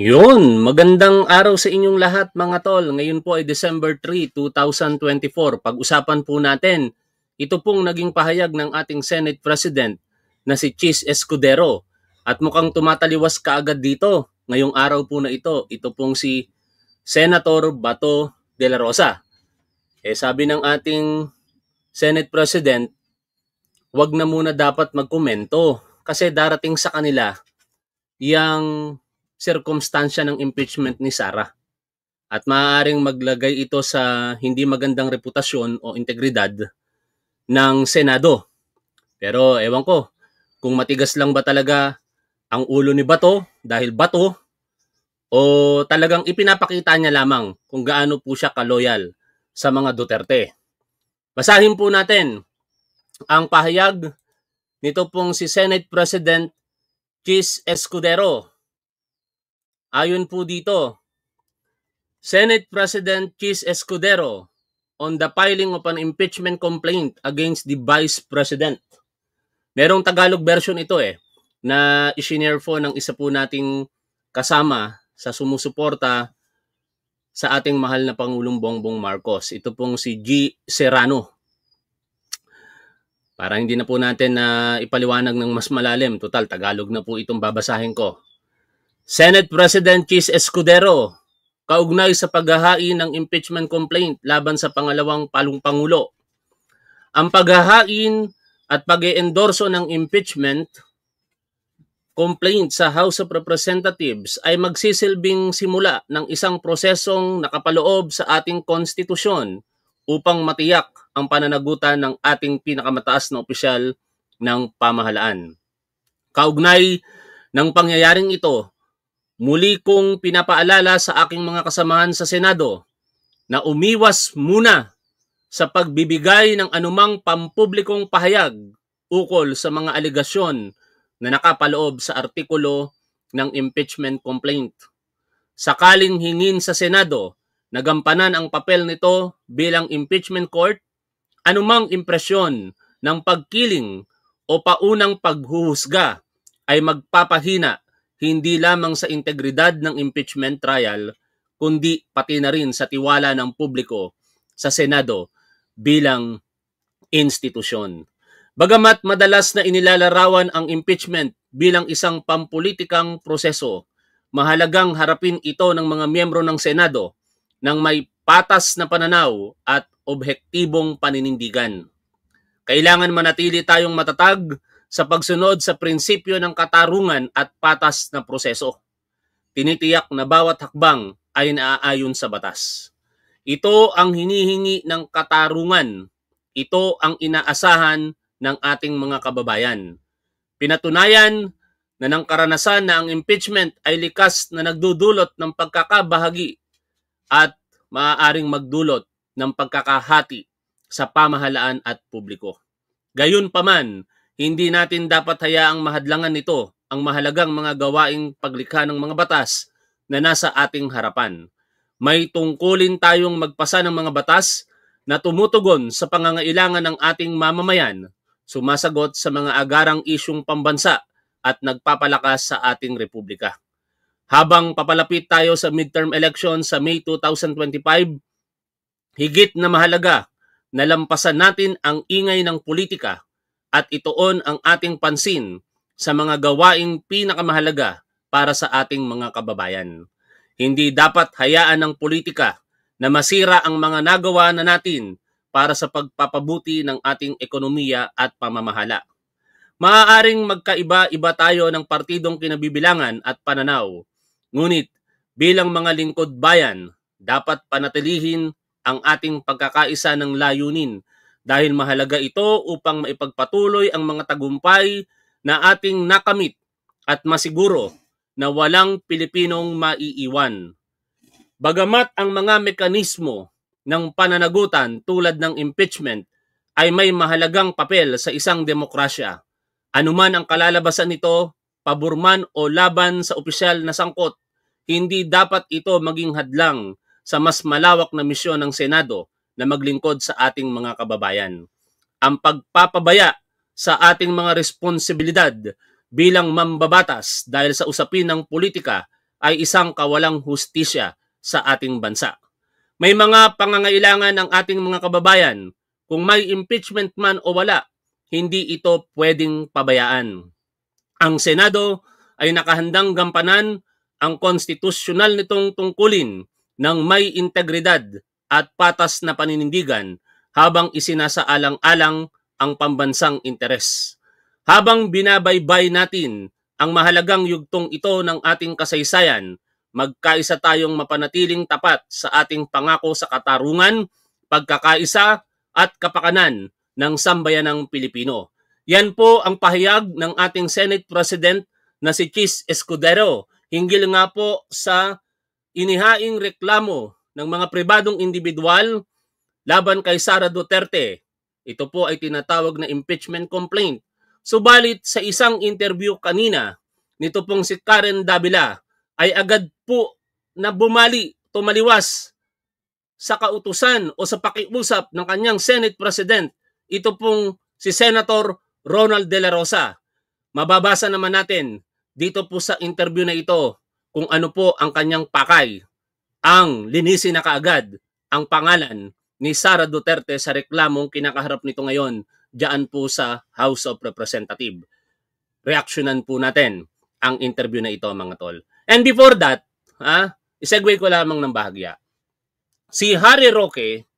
Yun, magandang araw sa inyong lahat mga tol. Ngayon po ay December 3, 2024. Pag-usapan po natin, ito pong naging pahayag ng ating Senate President na si Chis Escudero. At mukhang tumataliwas kaagad dito ngayong araw po na ito. Ito pong si Senator Bato de la Rosa. Eh sabi ng ating Senate President, wag na muna dapat magkomento kasi darating sa kanila yung sirkumstansya ng impeachment ni Sara at maaaring maglagay ito sa hindi magandang reputasyon o integridad ng Senado. Pero ewan ko kung matigas lang ba talaga ang ulo ni Bato dahil Bato o talagang ipinapakita niya lamang kung gaano po siya kaloyal sa mga Duterte. Basahin po natin ang pahayag nito pong si Senate President Chis Escudero Ayon po dito, Senate President Chis Escudero on the filing of an impeachment complaint against the Vice President. Merong Tagalog version ito eh, na isinare po ng isa po nating kasama sa sumusuporta sa ating mahal na Pangulong Bongbong Marcos. Ito pong si G. Serrano. Para hindi na po natin na uh, ipaliwanag ng mas malalim. Total, Tagalog na po itong babasahin ko. Senate President Chis Escudero, kaugnay sa paghahain ng impeachment complaint laban sa pangalawang palong pangulo. Ang paghahain at pag endorso ng impeachment complaint sa House of Representatives ay magsisilbing simula ng isang prosesong nakapaloob sa ating konstitusyon upang matiyak ang pananagutan ng ating pinakamataas na opisyal ng pamahalaan. Kaugnay ng pangyayaring ito, Muli kong pinapaalala sa aking mga kasamahan sa Senado na umiwas muna sa pagbibigay ng anumang pampublikong pahayag ukol sa mga aligasyon na nakapaloob sa artikulo ng impeachment complaint. Sakaling hingin sa Senado na gampanan ang papel nito bilang impeachment court, anumang impresyon ng pagkiling o paunang paghuhusga ay magpapahina hindi lamang sa integridad ng impeachment trial, kundi pati na rin sa tiwala ng publiko sa Senado bilang institusyon. Bagamat madalas na inilalarawan ang impeachment bilang isang pampulitikang proseso, mahalagang harapin ito ng mga miyembro ng Senado ng may patas na pananaw at objektibong paninindigan. Kailangan manatili tayong matatag sa pagsunod sa prinsipyo ng katarungan at patas na proseso. Tinitiyak na bawat hakbang ay naaayon sa batas. Ito ang hinihingi ng katarungan. Ito ang inaasahan ng ating mga kababayan. Pinatunayan na ng karanasan na ang impeachment ay likas na nagdudulot ng pagkakabahagi at maaaring magdulot ng pagkakahati sa pamahalaan at publiko. Gayunpaman, hindi natin dapat hayaang mahadlangan nito ang mahalagang mga gawaing paglikha ng mga batas na nasa ating harapan. May tungkulin tayong magpasa ng mga batas na tumutugon sa pangangailangan ng ating mamamayan, sumasagot sa mga agarang isyong pambansa at nagpapalakas sa ating republika. Habang papalapit tayo sa midterm election sa May 2025, higit na mahalaga na lampasan natin ang ingay ng politika at ituon ang ating pansin sa mga gawaing pinakamahalaga para sa ating mga kababayan. Hindi dapat hayaan ng politika na masira ang mga nagawa na natin para sa pagpapabuti ng ating ekonomiya at pamamahala. Maaaring magkaiba-iba tayo ng partidong kinabibilangan at pananaw, ngunit bilang mga lingkod bayan, dapat panatilihin ang ating pagkakaisa ng layunin dahil mahalaga ito upang maipagpatuloy ang mga tagumpay na ating nakamit at masiguro na walang Pilipinong maiiwan. Bagamat ang mga mekanismo ng pananagutan tulad ng impeachment ay may mahalagang papel sa isang demokrasya, anuman ang kalalabasan nito, paburman o laban sa opisyal na sangkot, hindi dapat ito maging hadlang sa mas malawak na misyon ng Senado na maglingkod sa ating mga kababayan. Ang pagpapabaya sa ating mga responsibilidad bilang mambabatas dahil sa usapin ng politika ay isang kawalang hustisya sa ating bansa. May mga pangangailangan ng ating mga kababayan. Kung may impeachment man o wala, hindi ito pwedeng pabayaan. Ang Senado ay nakahandang gampanan ang konstitusyonal nitong tungkulin ng may integridad at patas na paninindigan habang isinasaalang-alang ang pambansang interes. Habang binabaybay natin ang mahalagang yugtong ito ng ating kasaysayan, magkaisa tayong mapanatiling tapat sa ating pangako sa katarungan, pagkakaisa at kapakanan ng sambayanang Pilipino. Yan po ang pahayag ng ating Senate President na si Chis Escudero hinggil nga po sa inihaing reklamo ng mga pribadong individual laban kay Sara Duterte. Ito po ay tinatawag na impeachment complaint. Subalit sa isang interview kanina, nito pong si Karen Davila ay agad po na bumali, tumaliwas sa kautusan o sa pakiusap ng kanyang Senate President. Ito pong si Senator Ronald De La Rosa. Mababasa naman natin dito po sa interview na ito kung ano po ang kanyang pakay ang linisin na kaagad ang pangalan ni Sara Duterte sa reklamong kinakaharap nito ngayon diyan po sa House of Representatives. Reaksyonan po natin ang interview na ito mga tol. And before that, ha, isegue ko lamang ng bahagya. Si Harry Roque,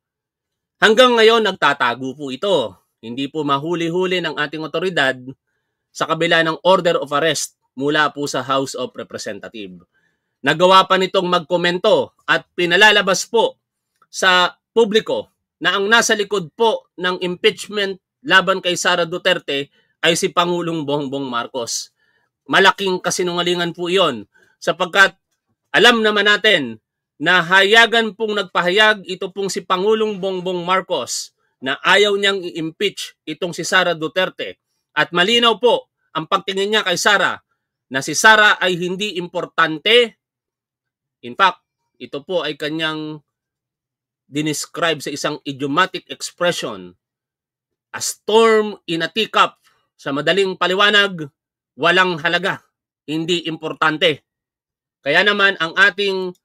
hanggang ngayon nagtatago po ito. Hindi po mahuli-huli ng ating otoridad sa kabila ng order of arrest mula po sa House of Representatives. Nagawa pa nitong magkomento at pinalalabas po sa publiko na ang nasa likod po ng impeachment laban kay Sara Duterte ay si Pangulong Bongbong Marcos. Malaking kasinungalingan po iyon sapagkat alam naman natin na hayagan pong nagpahayag ito pong si Pangulong Bongbong Marcos na ayaw niyang i-impeach itong si Sara Duterte. At malinaw po ang pagtingin niya kay Sara na si Sara ay hindi importante In fact, ito po ay kanyang dinescribe sa isang idiomatic expression. A storm in a teacup. Sa madaling paliwanag, walang halaga, hindi importante. Kaya naman ang ating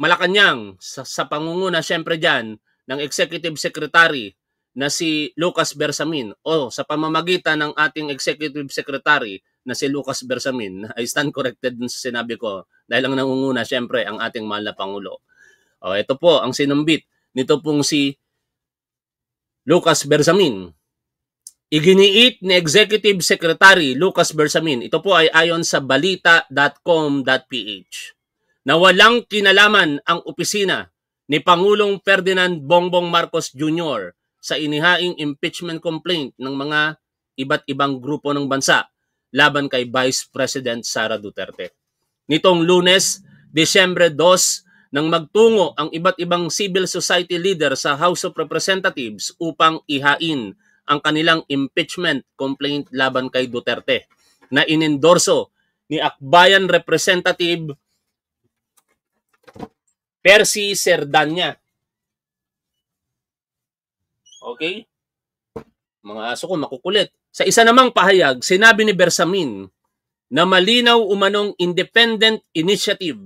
Malacanang sa, sa pangunguna siyempre dyan ng Executive Secretary na si Lucas Bersamin o sa pamamagitan ng ating Executive Secretary na si Lucas Bersamin, I stand corrected dun sa sinabi ko dahil ang nangunguna syempre ang ating mahal na Pangulo. O, oh, ito po ang sinumbit nito pong si Lucas Bersamin. Iginiit ni Executive Secretary Lucas Bersamin, ito po ay ayon sa balita.com.ph, na walang kinalaman ang opisina ni Pangulong Ferdinand Bongbong Marcos Jr. sa inihaing impeachment complaint ng mga iba't ibang grupo ng bansa laban kay Vice President Sara Duterte. Nitong lunes, Desyembre 2, nang magtungo ang iba't ibang civil society leader sa House of Representatives upang ihain ang kanilang impeachment complaint laban kay Duterte na inendorso ni Akbayan Representative Percy Serdanya. Okay? Mga aso ko makukulit. Sa isa namang pahayag, sinabi ni Bersamin na malinaw umanong independent initiative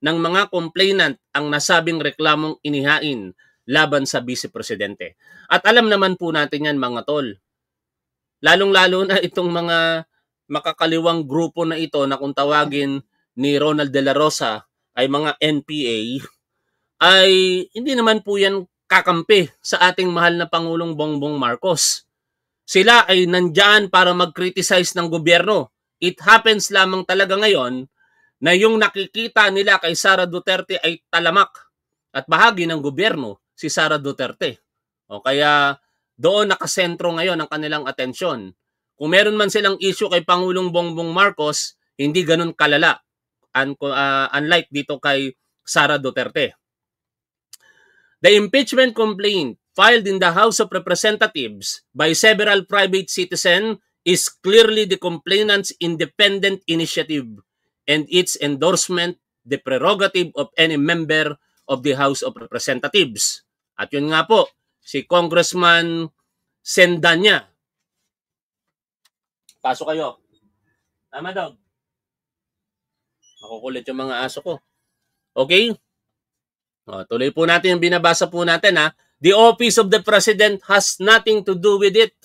ng mga complainant ang nasabing reklamong inihain laban sa Vice Presidente. At alam naman po natin yan mga tol. Lalong-lalo na itong mga makakaliwang grupo na ito na kung tawagin ni Ronald De La Rosa ay mga NPA ay hindi naman po yan kakampi sa ating mahal na Pangulong Bongbong Marcos sila ay nandyan para mag-criticize ng gobyerno. It happens lamang talaga ngayon na yung nakikita nila kay Sara Duterte ay talamak at bahagi ng gobyerno si Sara Duterte. O kaya doon nakasentro ngayon ang kanilang atensyon. Kung meron man silang issue kay Pangulong Bongbong Marcos, hindi ganun kalala. Un- uh, ah, unlike dito kay Sara Duterte. The impeachment complaint filed in the House of Representatives by several private citizen is clearly the complainant's independent initiative and its endorsement the prerogative of any member of the House of Representatives. At yun nga po, si Congressman Sendanya. Pasok kayo. Tama dog. Makukulit yung mga aso ko. Okay? O, tuloy po natin yung binabasa po natin ha. The office of the president has nothing to do with it.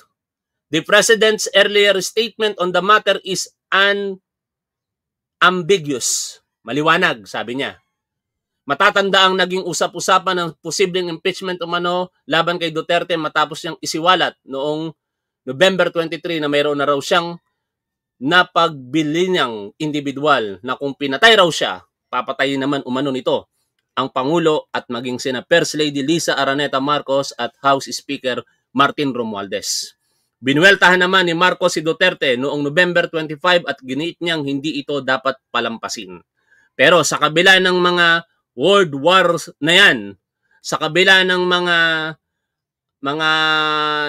The president's earlier statement on the matter is unambiguous. Maliwanag, sabi niya. Matatanda ang naging usap-usapan ng posibleng impeachment umano laban kay Duterte matapos niyang isiwalat noong November 23 na mayroon na raw siyang napagbili niyang individual na kung pinatay raw siya, papatayin naman umano nito ang Pangulo at maging sina First Lady Lisa Araneta Marcos at House Speaker Martin Romualdez. Binueltahan naman ni Marcos si Duterte noong November 25 at giniit niyang hindi ito dapat palampasin. Pero sa kabila ng mga world wars na yan, sa kabila ng mga mga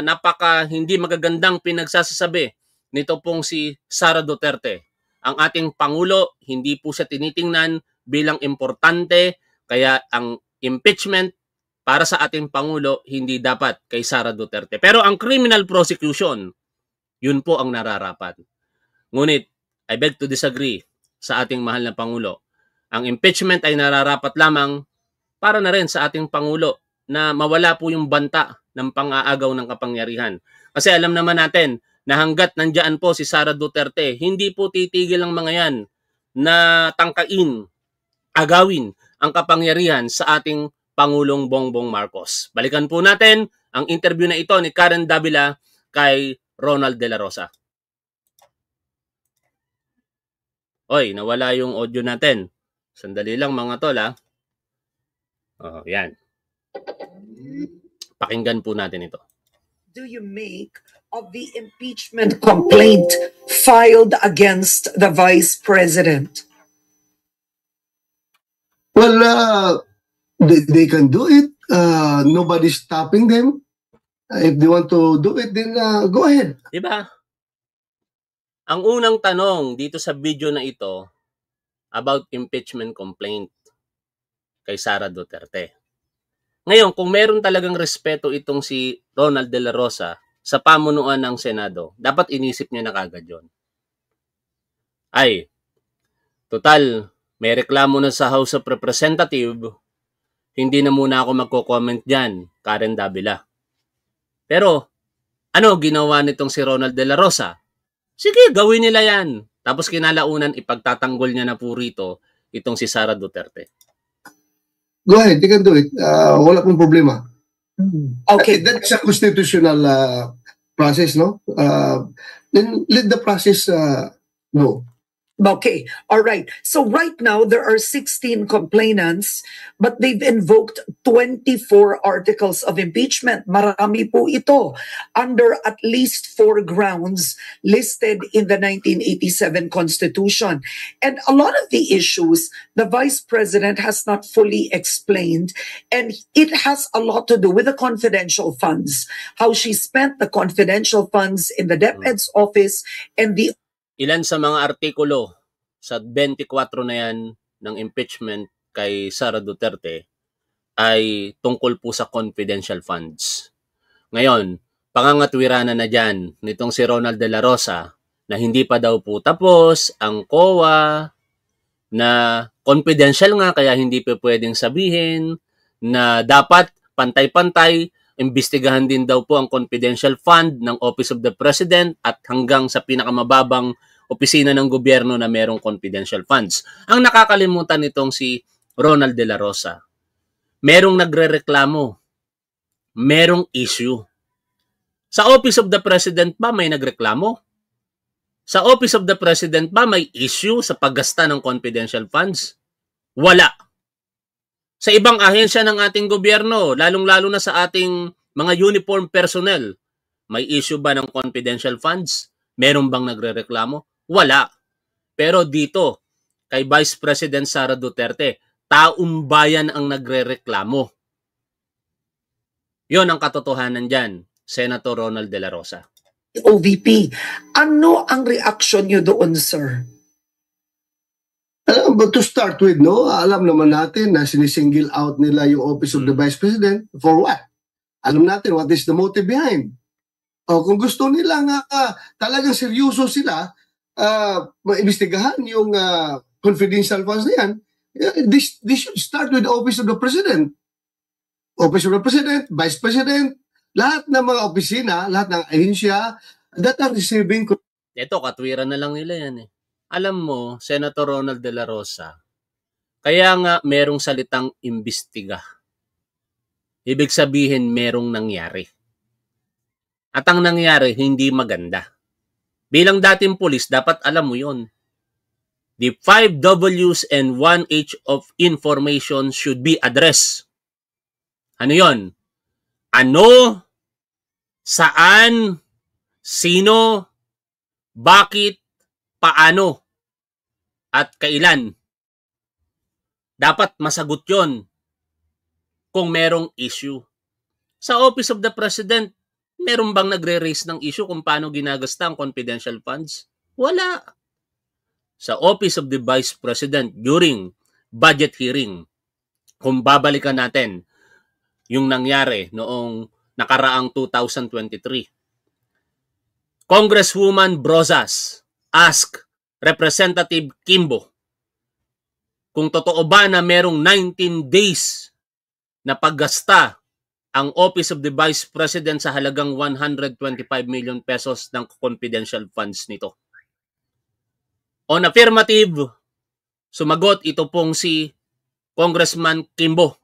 napaka hindi magagandang pinagsasasabi nito pong si Sara Duterte, ang ating Pangulo hindi po siya tinitingnan bilang importante kaya ang impeachment para sa ating Pangulo hindi dapat kay Sara Duterte. Pero ang criminal prosecution, yun po ang nararapat. Ngunit, I beg to disagree sa ating mahal na Pangulo. Ang impeachment ay nararapat lamang para na rin sa ating Pangulo na mawala po yung banta ng pang-aagaw ng kapangyarihan. Kasi alam naman natin na hanggat nandyan po si Sara Duterte, hindi po titigil ang mga yan na tangkain, agawin ang kapangyarihan sa ating Pangulong Bongbong Marcos. Balikan po natin ang interview na ito ni Karen Davila kay Ronald De La Rosa. Oy, nawala yung audio natin. Sandali lang mga tol ha. Ah. Oh, yan. Pakinggan po natin ito. Do you make of the impeachment complaint filed against the vice president? Well, uh, they, they can do it. Uh, nobody's stopping them. if they want to do it, then uh, go ahead. Diba? Ang unang tanong dito sa video na ito about impeachment complaint kay Sara Duterte. Ngayon, kung meron talagang respeto itong si Ronald De La Rosa sa pamunuan ng Senado, dapat inisip niya na kagad yon. Ay, total, may reklamo na sa House of Representative, hindi na muna ako magko-comment dyan, Karen Davila. Pero, ano ginawa nitong si Ronald De La Rosa? Sige, gawin nila yan. Tapos kinalaunan, ipagtatanggol niya na po rito itong si Sara Duterte. Go ahead, you can do it. Uh, wala pong problema. Okay. Eh, that's a constitutional uh, process, no? Uh, then let the process uh, go. Okay, all right. So right now there are 16 complainants, but they've invoked 24 articles of impeachment. Marami po ito under at least four grounds listed in the 1987 Constitution. And a lot of the issues the Vice President has not fully explained, and it has a lot to do with the confidential funds, how she spent the confidential funds in the DepEd's mm. office and the ilan sa mga artikulo sa 24 na yan ng impeachment kay Sara Duterte ay tungkol po sa confidential funds. Ngayon, pangangatwirana na dyan nitong si Ronald De La Rosa na hindi pa daw po tapos ang COA na confidential nga kaya hindi pa pwedeng sabihin na dapat pantay-pantay Imbestigahan din daw po ang confidential fund ng Office of the President at hanggang sa pinakamababang opisina ng gobyerno na merong confidential funds. Ang nakakalimutan nitong si Ronald De La Rosa. Merong nagrereklamo. Merong issue. Sa Office of the President ba may nagreklamo? Sa Office of the President ba may issue sa paggasta ng confidential funds? Wala sa ibang ahensya ng ating gobyerno, lalong-lalo na sa ating mga uniform personnel. May issue ba ng confidential funds? Meron bang nagrereklamo? Wala. Pero dito, kay Vice President Sara Duterte, taong bayan ang nagrereklamo. Yon ang katotohanan dyan, Senator Ronald De La Rosa. OVP, ano ang reaction nyo doon, sir? Alam but to start with, no, alam naman natin na sinisingle out nila yung Office of the hmm. Vice President for what? Alam natin what is the motive behind. O oh, kung gusto nila nga uh, talagang seryoso sila, uh, maimbestigahan yung uh, confidential funds na yan, eh, this, this should start with the Office of the President. Office of the President, Vice President, lahat ng mga opisina, lahat ng ahensya that are receiving... Ito, katwiran na lang nila yan eh. Alam mo, Senator Ronald De La Rosa, kaya nga merong salitang imbestiga. Ibig sabihin merong nangyari. At ang nangyari hindi maganda. Bilang dating pulis, dapat alam mo yon. The 5 W's and 1H of information should be addressed. Ano yon? Ano? Saan? Sino? Bakit? paano at kailan. Dapat masagot yon kung merong issue. Sa Office of the President, meron bang nagre-raise ng issue kung paano ginagasta ang confidential funds? Wala. Sa Office of the Vice President during budget hearing, kung babalikan natin yung nangyari noong nakaraang 2023. Congresswoman Brozas ask Representative Kimbo kung totoo ba na merong 19 days na paggasta ang Office of the Vice President sa halagang 125 million pesos ng confidential funds nito. On affirmative, sumagot ito pong si Congressman Kimbo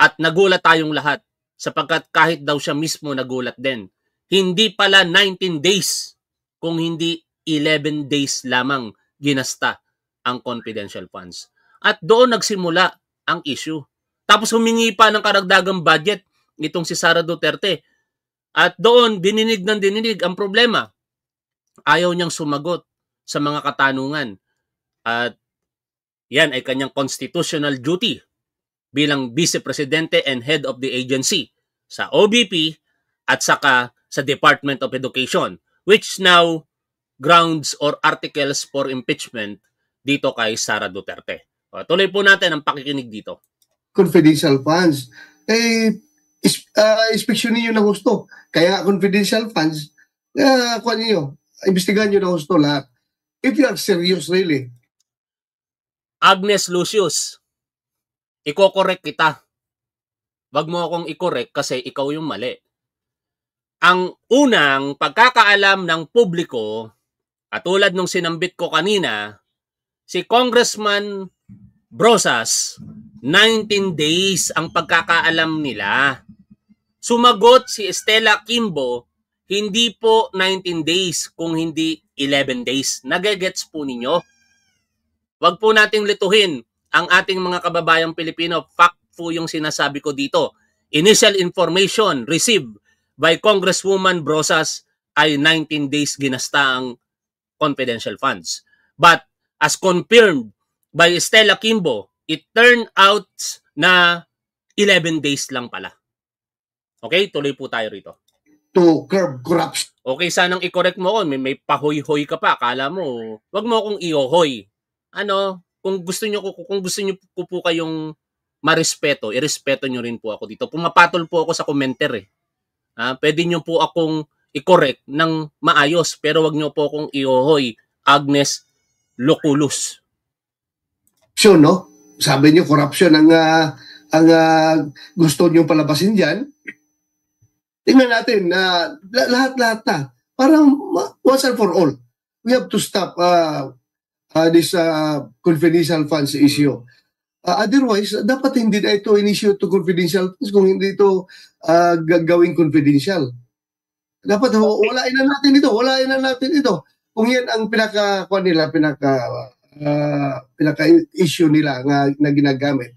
at nagulat tayong lahat sapagkat kahit daw siya mismo nagulat din. Hindi pala 19 days kung hindi 11 days lamang ginasta ang confidential funds. At doon nagsimula ang issue. Tapos humingi pa ng karagdagang budget itong si Sara Duterte. At doon dininig ng dininig ang problema. Ayaw niyang sumagot sa mga katanungan. At yan ay kanyang constitutional duty bilang vice presidente and head of the agency sa OBP at saka sa Department of Education which now grounds or articles for impeachment dito kay Sara Duterte. Uh, tuloy po natin ang pakikinig dito. Confidential funds. Eh, is, uh, inspeksyon ninyo na gusto. Kaya confidential funds, uh, kuha ninyo. Investigan nyo na gusto lahat. If you are serious really. Agnes Lucius, ikokorek kita. Wag mo akong ikorek kasi ikaw yung mali ang unang pagkakaalam ng publiko at tulad nung sinambit ko kanina, si Congressman Brosas, 19 days ang pagkakaalam nila. Sumagot si Estela Kimbo, hindi po 19 days kung hindi 11 days. Nagagets po ninyo. Huwag po nating lituhin ang ating mga kababayang Pilipino. Fact po yung sinasabi ko dito. Initial information received by Congresswoman Brosas ay 19 days ginasta ang confidential funds. But as confirmed by Stella Kimbo, it turned out na 11 days lang pala. Okay, tuloy po tayo rito. To curb corruption. Okay, sanang i-correct mo ako. May, may pahoy-hoy ka pa. Akala mo, wag mo akong ihohoy. Ano, kung gusto niyo ko kung gusto niyo po, po kayong marespeto, irespeto niyo rin po ako dito. Pumapatol po ako sa commenter eh. Ha? Pwede niyo po akong i-correct ng maayos. Pero wag niyo po kong ihohoy Agnes Loculus. So, no? Sabi niyo corruption ang uh, ang uh, gusto niyo palabasin diyan. Tingnan natin na ah, uh, lahat-lahat na parang once and for all. We have to stop uh, uh, this uh, confidential funds issue. Uh, otherwise, dapat hindi na ito in-issue to confidential funds kung hindi ito uh, gagawing confidential. Dapat walain na natin ito, walain na natin ito. Kung yan ang pinaka kuan nila, pinaka uh, pinaka issue nila na, na ginagamit.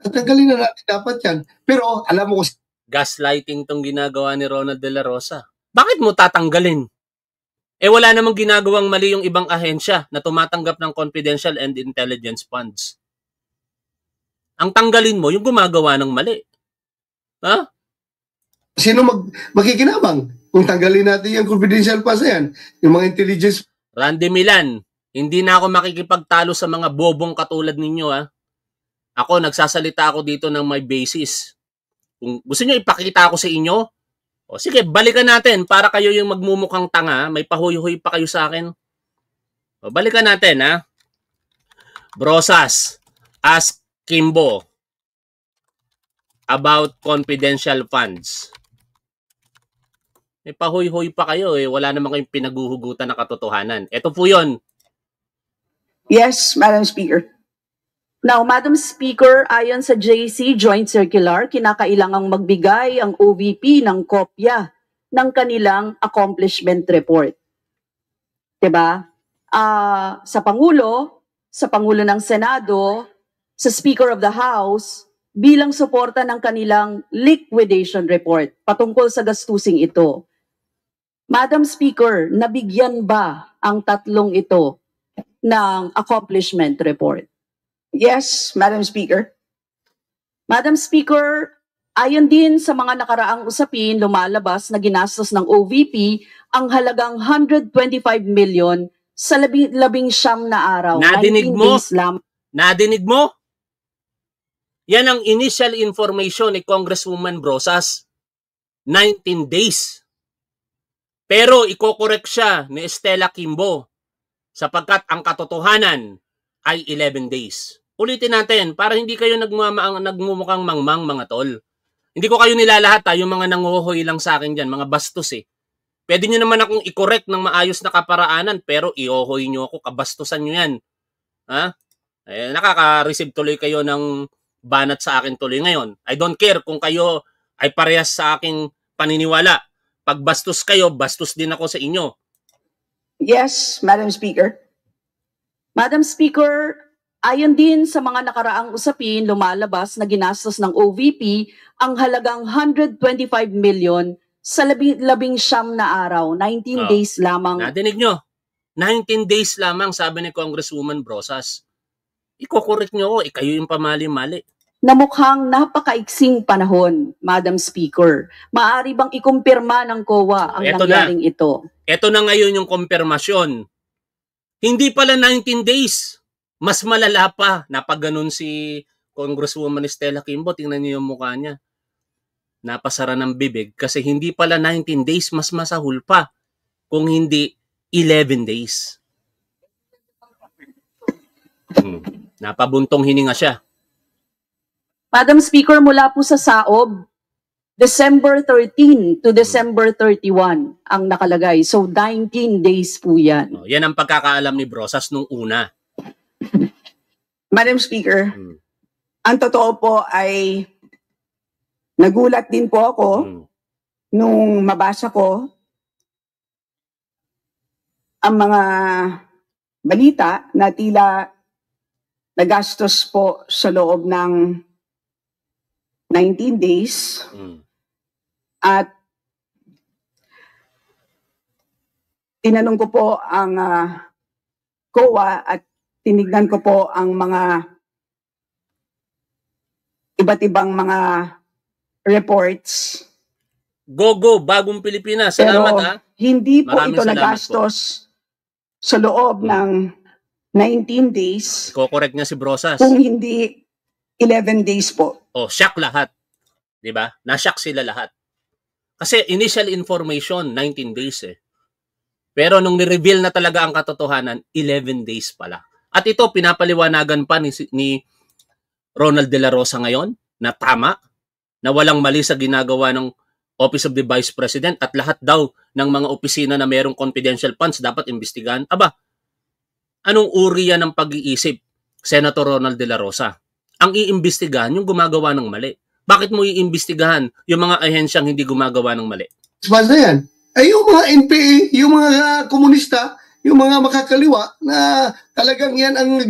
Tanggalin na natin dapat yan. Pero alam mo gaslighting tong ginagawa ni Ronald De La Rosa. Bakit mo tatanggalin? Eh wala namang ginagawang mali yung ibang ahensya na tumatanggap ng confidential and intelligence funds. Ang tanggalin mo yung gumagawa ng mali. Ha? Sino mag magkikinabang? Kung tanggalin natin yung confidential pass na yan, yung mga intelligence... Randy Milan, hindi na ako makikipagtalo sa mga bobong katulad ninyo ha. Ah. Ako, nagsasalita ako dito ng may basis. Kung gusto nyo ipakita ako sa inyo, o sige, balikan natin para kayo yung magmumukhang tanga. May pahuy-huy pa kayo sa akin. O, balikan natin ha. Ah. Brosas, ask Kimbo about confidential funds. May pahoy-hoy pa kayo eh. Wala naman kayong pinaguhugutan na katotohanan. Ito po yun. Yes, Madam Speaker. Now, Madam Speaker, ayon sa JC Joint Circular, kinakailangang magbigay ang OVP ng kopya ng kanilang accomplishment report. 'Di ba? Uh, ah, sa Pangulo, sa Pangulo ng Senado, sa Speaker of the House, bilang suporta ng kanilang liquidation report patungkol sa gastusing ito. Madam Speaker, nabigyan ba ang tatlong ito ng accomplishment report? Yes, Madam Speaker. Madam Speaker, ayon din sa mga nakaraang usapin, lumalabas na ginastos ng OVP ang halagang 125 million sa labing, labing siyam na araw. Nadinig mo? Lang. Nadinig mo? Yan ang initial information ni Congresswoman Brosas. 19 days pero ikokorek siya ni Estela Kimbo sapagkat ang katotohanan ay 11 days. Ulitin natin para hindi kayo nagmamaang, nagmumukhang mangmang mga tol. Hindi ko kayo nilalahat ha, yung mga nanguhoy lang sa akin dyan, mga bastos eh. Pwede nyo naman akong i-correct ng maayos na kaparaanan pero ihohoy nyo ako, kabastusan nyo yan. Ha? Eh, nakaka-receive tuloy kayo ng banat sa akin tuloy ngayon. I don't care kung kayo ay parehas sa aking paniniwala pag bastos kayo, bastos din ako sa inyo. Yes, Madam Speaker. Madam Speaker, ayon din sa mga nakaraang usapin, lumalabas na ginastos ng OVP ang halagang 125 million sa labi, labing siyam na araw, 19 oh. days lamang. Nadinig nyo, 19 days lamang sabi ni Congresswoman Brosas. Ikokorek nyo ako, ikayo eh, yung pamali-mali na mukhang napakaiksing panahon, Madam Speaker. Maari bang ikumpirma ng COA ang ito nangyaring na. ito? Ito na ngayon yung kumpirmasyon. Hindi pala 19 days. Mas malala pa. Napaganon si Congresswoman Estela Kimbo. Tingnan niyo yung mukha niya. Napasara ng bibig kasi hindi pala 19 days, mas masahol pa. Kung hindi, 11 days. Hmm. Napabuntong hininga siya. Madam Speaker, mula po sa SAOB, December 13 to hmm. December 31 ang nakalagay. So 19 days po yan. Oh, yan ang pagkakaalam ni Brosas nung una. Madam Speaker, hmm. ang totoo po ay nagulat din po ako hmm. nung mabasa ko ang mga balita na tila nagastos po sa loob ng 19 days. Mm. At tinanong ko po ang uh, COA at tinignan ko po ang mga iba't ibang mga reports. Go, go, bagong Pilipinas. Salamat Pero, ha. Hindi po Maraming ito nagastos sa loob hmm. ng 19 days. Ko-correct niya si Brosas. Kung hindi 11 days po. Oh, shock lahat. 'Di ba? Na-shock sila lahat. Kasi initial information 19 days eh. Pero nung ni-reveal na talaga ang katotohanan, 11 days pala. At ito pinapaliwanagan pa ni, ni Ronald De La Rosa ngayon na tama na walang mali sa ginagawa ng Office of the Vice President at lahat daw ng mga opisina na mayroong confidential funds dapat imbestigahan. Aba, anong uri yan ng pag-iisip, Senator Ronald De La Rosa? ang iimbestigahan yung gumagawa ng mali. Bakit mo iimbestigahan yung mga ahensyang hindi gumagawa ng mali? Mas na yan. Ay eh, yung mga NPA, yung mga komunista, yung mga makakaliwa na talagang yan ang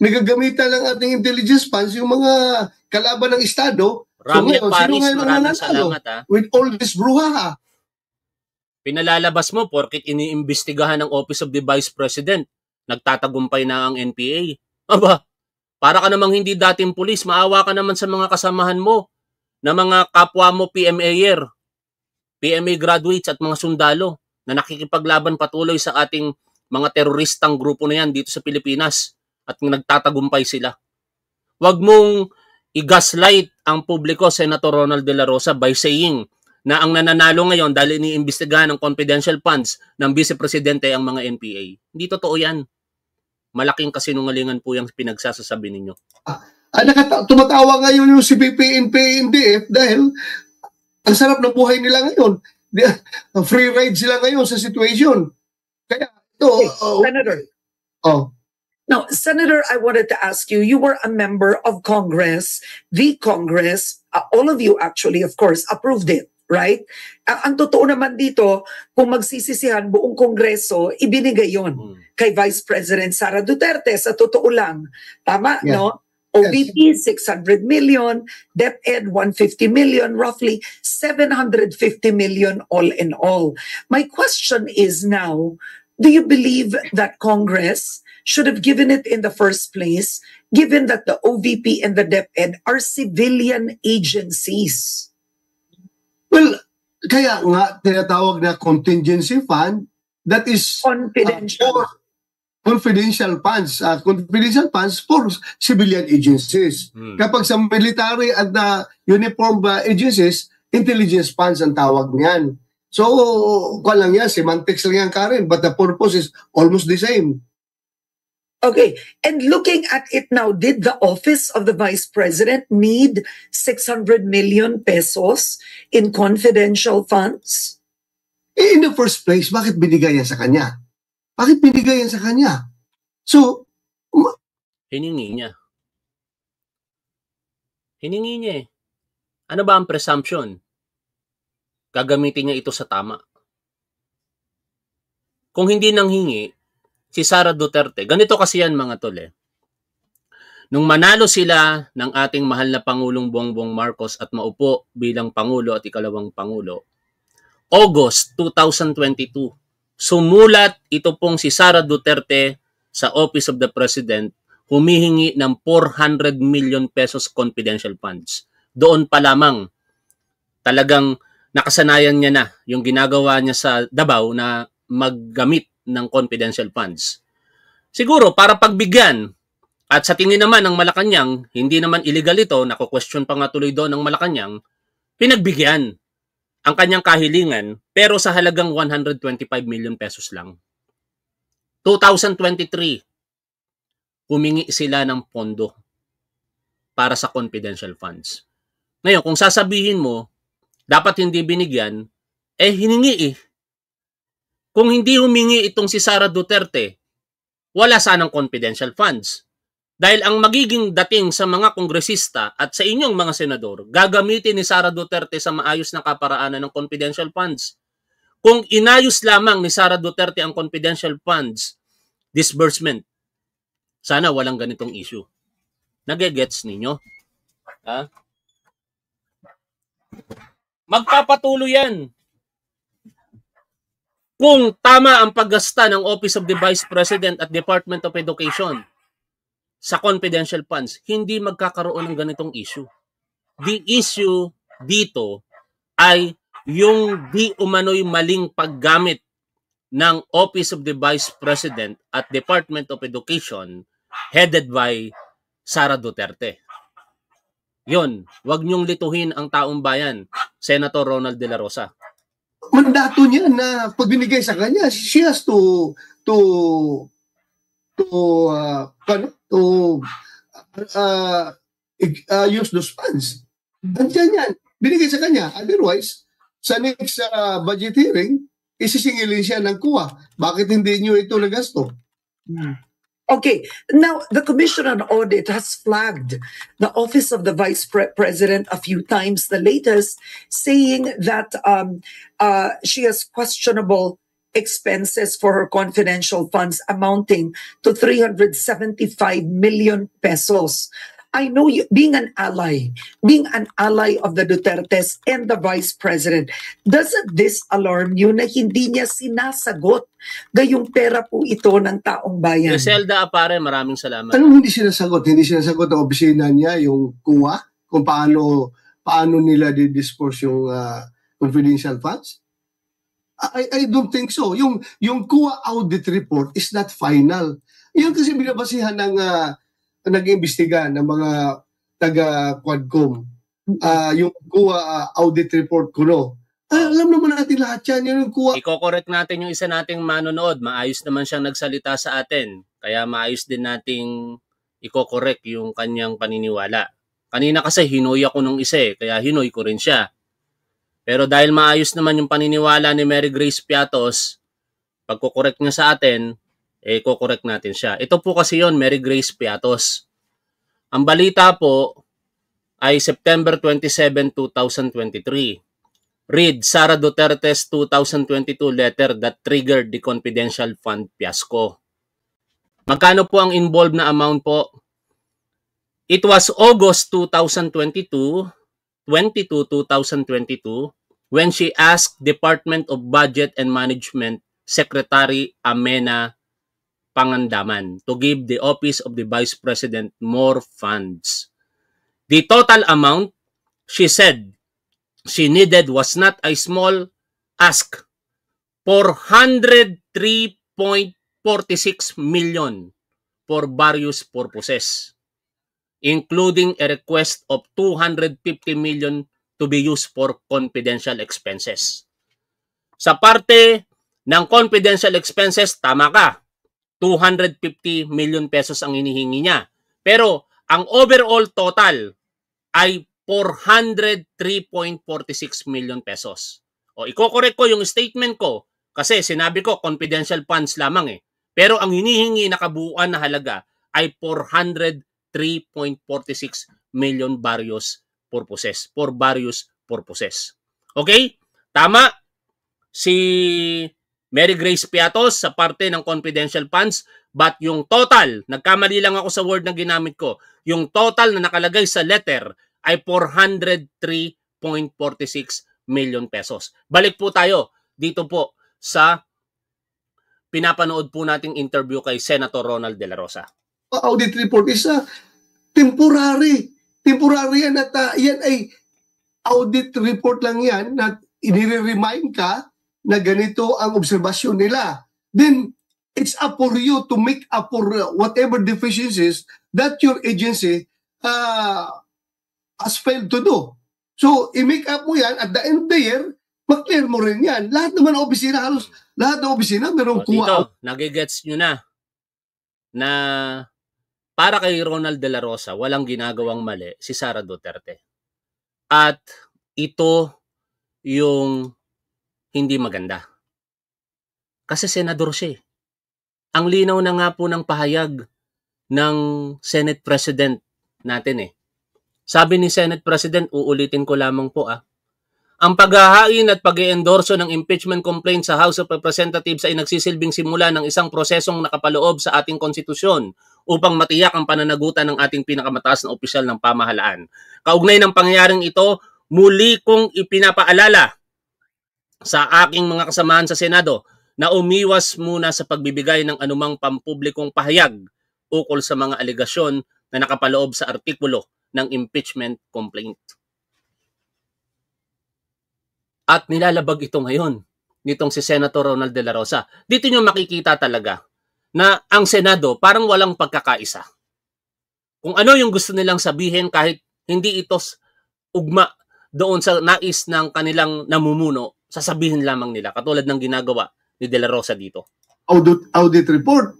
nagagamitan ng ating intelligence funds, yung mga kalaban ng Estado. Ramya so, ngayon, Paris, sino ngayon maraming salamat ha. Ah. With all this bruhaha. Pinalalabas mo porkit iniimbestigahan ng Office of the Vice President. Nagtatagumpay na ang NPA. Aba, para ka namang hindi dating pulis, maawa ka naman sa mga kasamahan mo na mga kapwa mo PMAer, PMA graduates at mga sundalo na nakikipaglaban patuloy sa ating mga teroristang grupo na yan dito sa Pilipinas at nagtatagumpay sila. Huwag mong i-gaslight ang publiko, Senator Ronald De La Rosa, by saying na ang nananalo ngayon dahil iniimbestigahan ng confidential funds ng Vice Presidente ang mga NPA. Hindi totoo yan malaking kasinungalingan po yung pinagsasasabi ninyo. Ah, ah tumatawa ngayon yung si PPM, PNDF dahil ang sarap ng buhay nila ngayon. Ah, free ride sila ngayon sa situation. Kaya, ito, okay, ah, oh, Senator. Oh. Now, Senator, I wanted to ask you, you were a member of Congress. The Congress, uh, all of you actually, of course, approved it right? Ang, ang totoo naman dito, kung magsisisihan buong Kongreso, ibinigay yon hmm. kay Vice President Sara Duterte sa totoo lang. Tama, yeah. no? OBP, yes. 600 million, DepEd, 150 million, roughly 750 million all in all. My question is now, do you believe that Congress should have given it in the first place, given that the OVP and the DepEd are civilian agencies? Well, kaya nga tinatawag na contingency fund that is uh, confidential uh, confidential funds uh, confidential funds for civilian agencies hmm. kapag sa military at the uh, uniformed uh, agencies intelligence funds ang tawag niyan so kwan lang yan semantics lang yan Karen but the purpose is almost the same Okay. And looking at it now, did the office of the vice president need 600 million pesos in confidential funds? Eh, in the first place, bakit binigay yan sa kanya? Bakit binigay yan sa kanya? So, ma- Hiningi niya. Hiningi niya eh. Ano ba ang presumption? Gagamitin niya ito sa tama. Kung hindi nang hingi, si Sara Duterte. Ganito kasi yan mga tol eh. Nung manalo sila ng ating mahal na Pangulong Bongbong Marcos at maupo bilang Pangulo at ikalawang Pangulo, August 2022, sumulat ito pong si Sara Duterte sa Office of the President humihingi ng 400 million pesos confidential funds. Doon pa lamang talagang nakasanayan niya na yung ginagawa niya sa Davao na maggamit ng confidential funds. Siguro para pagbigyan at sa tingin naman ng Malacanang, hindi naman illegal ito, nako-question pa nga tuloy doon ng Malacanang, pinagbigyan ang kanyang kahilingan pero sa halagang 125 million pesos lang. 2023, humingi sila ng pondo para sa confidential funds. Ngayon, kung sasabihin mo, dapat hindi binigyan, eh hiningi eh. Kung hindi humingi itong si Sara Duterte, wala sanang confidential funds. Dahil ang magiging dating sa mga kongresista at sa inyong mga senador, gagamitin ni Sara Duterte sa maayos na kaparaanan ng confidential funds. Kung inayos lamang ni Sara Duterte ang confidential funds disbursement, sana walang ganitong issue. Nagegets ninyo? Ha? Magpapatuloy yan kung tama ang paggasta ng Office of the Vice President at Department of Education sa confidential funds, hindi magkakaroon ng ganitong issue. The issue dito ay yung di umano'y maling paggamit ng Office of the Vice President at Department of Education headed by Sara Duterte. Yun, wag niyong lituhin ang taong bayan, Senator Ronald De La Rosa mandato niya na pag binigay sa kanya, she has to to to uh, ano, to uh, uh, use those funds. Andiyan yan. Binigay sa kanya. Otherwise, sa next uh, budget hearing, isisingilin siya ng kuha. Bakit hindi niyo ito nagasto? Hmm. Okay, now the Commission on Audit has flagged the Office of the Vice Pre- President a few times, the latest saying that um, uh, she has questionable expenses for her confidential funds amounting to 375 million pesos. I know you, being an ally, being an ally of the Dutertes and the Vice President, doesn't this alarm you na hindi niya sinasagot gayong pera po ito ng taong bayan? Zelda Apare, maraming salamat. Anong hindi sinasagot? Hindi sinasagot ang opisina niya, yung kuwa, kung paano, paano nila didispose yung uh, confidential funds? I, I don't think so. Yung, yung CUA audit report is not final. Yan kasi binabasihan ng uh, nag-imbestiga ng mga taga Quadcom. Uh, yung kuha uh, ah, audit report ko no. Ah, alam naman natin lahat yan. Yun yung kuha. Iko-correct natin yung isa nating manonood. Maayos naman siyang nagsalita sa atin. Kaya maayos din nating iko-correct yung kanyang paniniwala. Kanina kasi hinoy ako nung isa eh, kaya hinoy ko rin siya. Pero dahil maayos naman yung paniniwala ni Mary Grace Piatos, pagko-correct niya sa atin, eh kokorek natin siya. Ito po kasi yon Mary Grace Piatos. Ang balita po ay September 27, 2023. Read Sara Duterte's 2022 letter that triggered the confidential fund fiasco. Magkano po ang involved na amount po? It was August 2022, 22, 2022, when she asked Department of Budget and Management Secretary Amena Pangandaman to give the office of the Vice President more funds. The total amount, she said, she needed was not a small ask, 403.46 million for various purposes, including a request of 250 million to be used for confidential expenses. Sa parte ng confidential expenses, tama ka. 250 million pesos ang inihingi niya. Pero ang overall total ay 403.46 million pesos. O iko-correct ko yung statement ko kasi sinabi ko confidential funds lamang eh. Pero ang hinihingi na kabuuan na halaga ay 403.46 million various purposes. For various purposes. Okay? Tama? Si Mary Grace Piatos sa parte ng confidential funds but yung total, nagkamali lang ako sa word na ginamit ko, yung total na nakalagay sa letter ay 403.46 million pesos. Balik po tayo dito po sa pinapanood po nating interview kay Senator Ronald De La Rosa. Oh, audit report is uh, temporary. Temporary yan at uh, yan ay audit report lang yan na inire-remind ka na ganito ang obserbasyon nila. Then, it's up for you to make up for uh, whatever deficiencies that your agency uh, has failed to do. So, i-make up mo yan at the end of the year, mag-clear mo rin yan. Lahat naman ng opisina, halos lahat ng opisina, merong so, oh, kuha. Dito, nagigets nyo na na para kay Ronald De La Rosa, walang ginagawang mali si Sara Duterte. At ito yung hindi maganda. Kasi senador siya eh. Ang linaw na nga po ng pahayag ng Senate President natin eh. Sabi ni Senate President, uulitin ko lamang po ah, ang paghahain at pag endorso ng impeachment complaint sa House of Representatives ay nagsisilbing simula ng isang prosesong nakapaloob sa ating konstitusyon upang matiyak ang pananagutan ng ating pinakamataas na opisyal ng pamahalaan. Kaugnay ng pangyayaring ito, muli kong ipinapaalala sa aking mga kasamahan sa Senado na umiwas muna sa pagbibigay ng anumang pampublikong pahayag ukol sa mga aligasyon na nakapaloob sa artikulo ng impeachment complaint. At nilalabag ito ngayon nitong si Senator Ronald De La Rosa. Dito nyo makikita talaga na ang Senado parang walang pagkakaisa. Kung ano yung gusto nilang sabihin kahit hindi ito ugma doon sa nais ng kanilang namumuno, sasabihin lamang nila katulad ng ginagawa ni De La Rosa dito. Audit, audit report.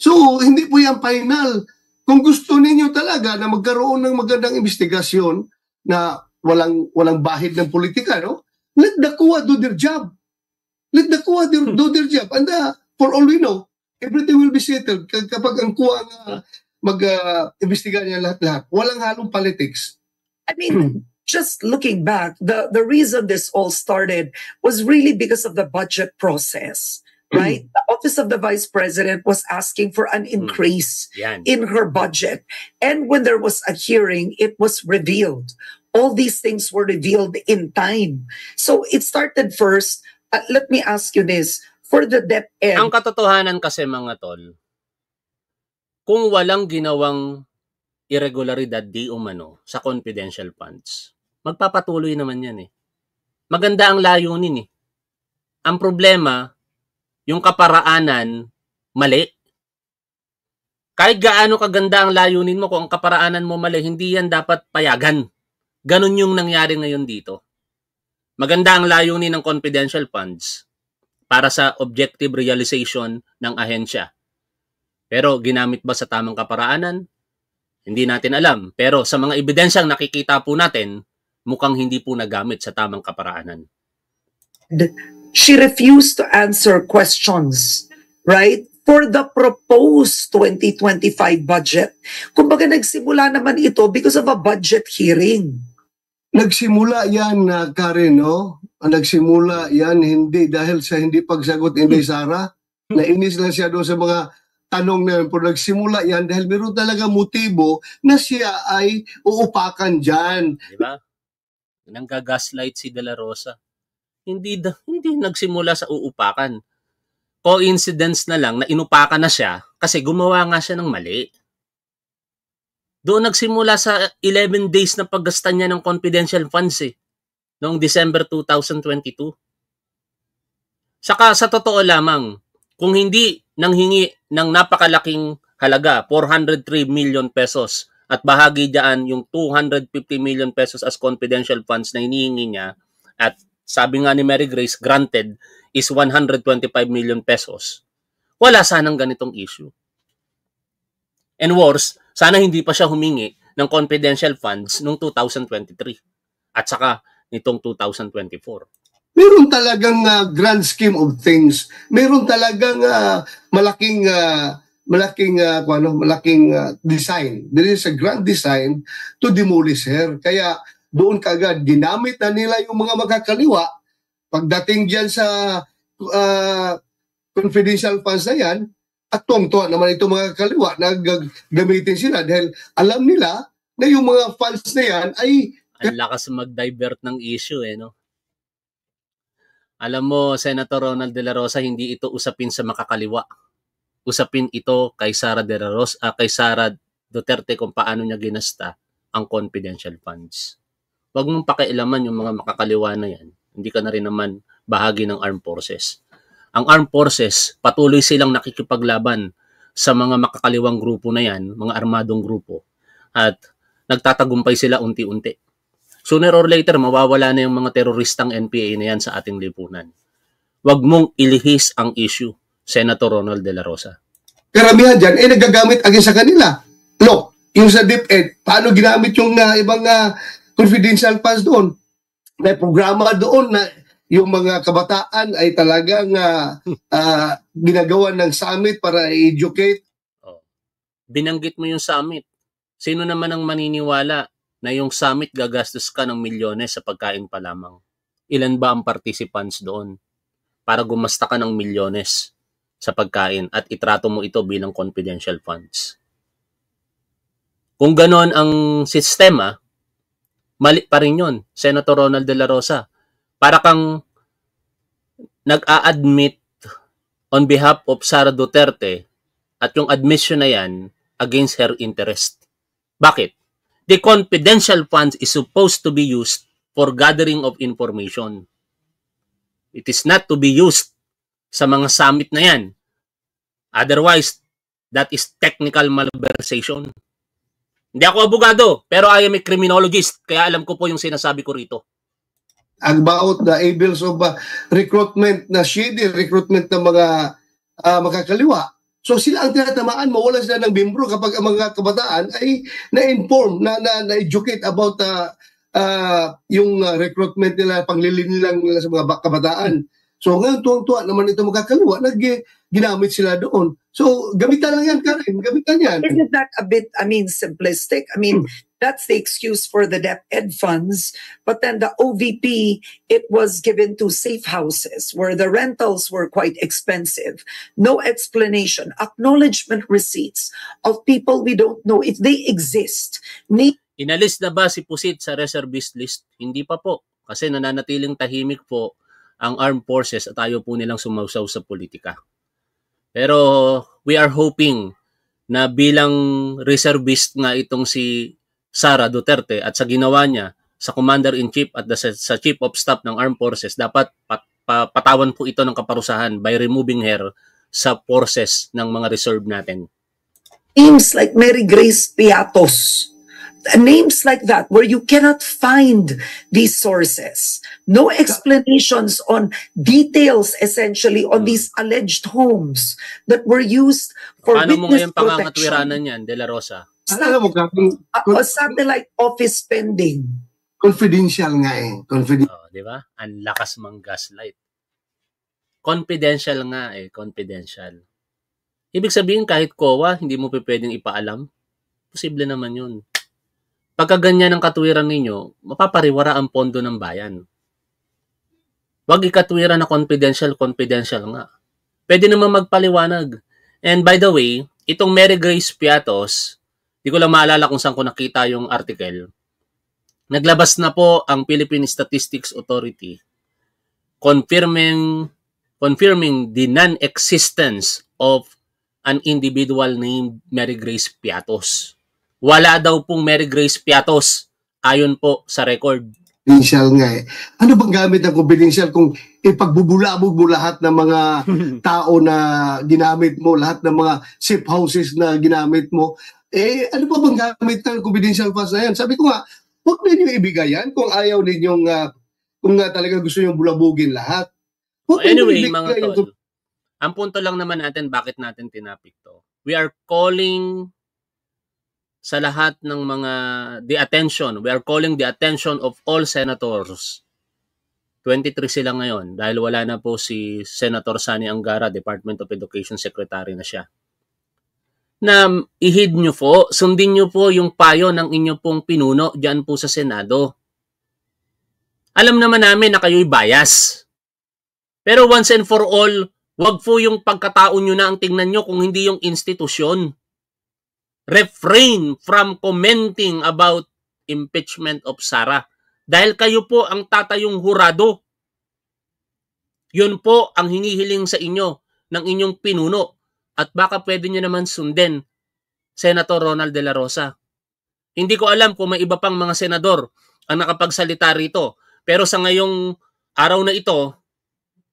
So, hindi po yan final. Kung gusto ninyo talaga na magkaroon ng magandang investigasyon na walang walang bahid ng politika, no? Let the COA do their job. Let the COA do, do their job. And uh, for all we know, everything will be settled kapag ang COA ang mag-investiga uh, niya lahat-lahat. Walang halong politics. I mean, just looking back, the, the reason this all started was really because of the budget process mm. right? The office of the vice president was asking for an mm. increase mm. in her budget. And when there was a hearing, it was revealed. All these things were revealed in time. So it started first. Uh, let me ask you this. For the DepEd... Ang katotohanan kasi mga tol, kung walang ginawang irregularidad di umano sa confidential funds, magpapatuloy naman yan eh. Maganda ang layunin eh. Ang problema, yung kaparaanan, mali. Kahit gaano kaganda ang layunin mo, kung ang kaparaanan mo mali, hindi yan dapat payagan. Ganun yung nangyari ngayon dito. Maganda ang layunin ng confidential funds para sa objective realization ng ahensya. Pero ginamit ba sa tamang kaparaanan? Hindi natin alam. Pero sa mga ebidensyang nakikita po natin, mukhang hindi po nagamit sa tamang kaparaanan. She refused to answer questions, right? for the proposed 2025 budget. Kumbaga nagsimula naman ito because of a budget hearing. Nagsimula yan, uh, Karen, no? Oh. Nagsimula yan, hindi, dahil sa hindi pagsagot ni Sara. Nainis lang siya doon sa mga tanong na yun. Pero nagsimula yan dahil meron talaga motibo na siya ay uupakan dyan. Diba? Nanggagaslight si De La Rosa. Hindi, hindi nagsimula sa uupakan. Coincidence na lang na inupakan na siya kasi gumawa nga siya ng mali. Doon nagsimula sa 11 days na paggasta niya ng confidential funds eh, noong December 2022. Saka sa totoo lamang, kung hindi nang hingi ng napakalaking halaga, 403 million pesos at bahagi diyan yung 250 million pesos as confidential funds na hinihingi niya at sabi nga ni Mary Grace granted is 125 million pesos. Wala sanang ganitong issue. And worse, sana hindi pa siya humingi ng confidential funds noong 2023 at saka nitong 2024 meron talagang uh, grand scheme of things, meron talagang uh, malaking uh, malaking uh, ano, malaking uh, design. There is a grand design to demolish her. Kaya doon kagad ginamit na nila yung mga makakaliwa pagdating diyan sa uh, confidential funds na yan at tuwang-tuwa naman itong mga kaliwa na gamitin sila dahil alam nila na yung mga funds na yan ay ang lakas mag-divert ng issue eh no alam mo Senator Ronald De La Rosa hindi ito usapin sa makakaliwa usapin ito kay Sara De La Rosa, uh, kay Sara Duterte kung paano niya ginasta ang confidential funds. Huwag mong pakialaman yung mga makakaliwa na yan. Hindi ka na rin naman bahagi ng armed forces. Ang armed forces, patuloy silang nakikipaglaban sa mga makakaliwang grupo na yan, mga armadong grupo. At nagtatagumpay sila unti-unti. Sooner or later, mawawala na yung mga teroristang NPA na yan sa ating lipunan. Huwag mong ilihis ang issue Senator Ronald De La Rosa. Karamihan dyan, eh, nagagamit agin sa kanila. Look, yung sa DepEd, paano ginamit yung uh, ibang uh, confidential funds doon? May programa doon na yung mga kabataan ay talagang uh, uh, ginagawa ng summit para educate. Oh. Binanggit mo yung summit. Sino naman ang maniniwala na yung summit gagastos ka ng milyones sa pagkain pa lamang? Ilan ba ang participants doon para gumasta ka ng milyones? sa pagkain at itrato mo ito bilang confidential funds. Kung ganon ang sistema, mali pa rin yun, Senator Ronald De La Rosa. Para kang nag-a-admit on behalf of Sara Duterte at yung admission na yan against her interest. Bakit? The confidential funds is supposed to be used for gathering of information. It is not to be used sa mga summit na yan. Otherwise, that is technical malversation. Hindi ako abogado, pero I am a criminologist, kaya alam ko po yung sinasabi ko rito. Agbaot the evils of uh, recruitment na shady, recruitment ng mga uh, makakaliwa. So sila ang tinatamaan, mawala sila ng bimbro kapag ang mga kabataan ay na-inform, na, na, na-educate about uh, uh, yung uh, recruitment nila, panglilin nila sa mga kabataan. So ngayon, tuwang-tuwa naman ito magkakaluwa, nag ginamit sila doon. So gamitan lang yan, Karen. Gamitan yan. Isn't that a bit, I mean, simplistic? I mean, hmm. that's the excuse for the DepEd funds. But then the OVP, it was given to safe houses where the rentals were quite expensive. No explanation. Acknowledgement receipts of people we don't know if they exist. Need Inalis na ba si Pusit sa reservist list? Hindi pa po kasi nananatiling tahimik po ang armed forces at ayaw po nilang sumausaw sa politika. Pero we are hoping na bilang reservist nga itong si Sara Duterte at sa ginawa niya sa Commander-in-Chief at the, sa Chief of Staff ng Armed Forces, dapat pat, pa, patawan po ito ng kaparusahan by removing her sa forces ng mga reserve natin. Teams like Mary Grace Piatos names like that where you cannot find these sources. No explanations on details essentially on mm. these alleged homes that were used for Paano witness protection. Paano mo ngayon pangangatwiranan yan, De La Rosa? Alam mo, uh, satellite office spending. Confidential nga eh. Confidential. Oh, di ba? Ang lakas mang gaslight. Confidential nga eh. Confidential. Ibig sabihin kahit kowa, hindi mo pwedeng ipaalam. Posible naman yun. Pagka ganyan ang katwiran ninyo, mapapariwara ang pondo ng bayan. Huwag ikatuwiran na confidential, confidential nga. Pwede naman magpaliwanag. And by the way, itong Mary Grace Piatos, di ko lang maalala kung saan ko nakita yung article. Naglabas na po ang Philippine Statistics Authority confirming confirming the non-existence of an individual named Mary Grace Piatos wala daw pong Mary Grace Piatos ayon po sa record. Confidential nga eh. Ano bang gamit ng confidential kung ipagbubulabog mo lahat ng mga tao na ginamit mo, lahat ng mga safe houses na ginamit mo? Eh, ano pa bang gamit ng confidential funds na yan? Sabi ko nga, huwag ninyo ibigay yan kung ayaw ninyong, uh, kung nga talaga gusto nyo bulabugin lahat. Huwag so anyway, mga tol, ang punto lang naman natin bakit natin tinapik to. We are calling sa lahat ng mga the attention. We are calling the attention of all senators. 23 sila ngayon dahil wala na po si Senator Sani Angara, Department of Education Secretary na siya. Na um, ihid nyo po, sundin nyo po yung payo ng inyo pong pinuno dyan po sa Senado. Alam naman namin na kayo'y bias. Pero once and for all, wag po yung pagkataon nyo na ang tingnan nyo kung hindi yung institusyon refrain from commenting about impeachment of Sara. Dahil kayo po ang tatayong hurado. Yun po ang hinihiling sa inyo ng inyong pinuno at baka pwede nyo naman sundin, Senator Ronald De La Rosa. Hindi ko alam kung may iba pang mga senador ang nakapagsalita rito. Pero sa ngayong araw na ito,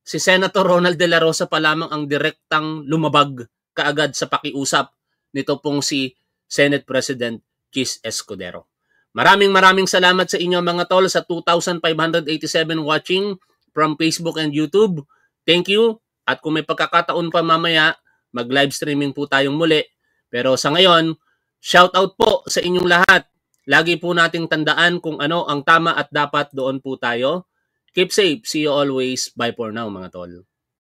si Senator Ronald De La Rosa pa lamang ang direktang lumabag kaagad sa pakiusap nito pong si Senate President Chis Escudero. Maraming maraming salamat sa inyo mga tol sa 2,587 watching from Facebook and YouTube. Thank you. At kung may pagkakataon pa mamaya, mag-live streaming po tayong muli. Pero sa ngayon, shout out po sa inyong lahat. Lagi po nating tandaan kung ano ang tama at dapat doon po tayo. Keep safe. See you always. Bye for now mga tol.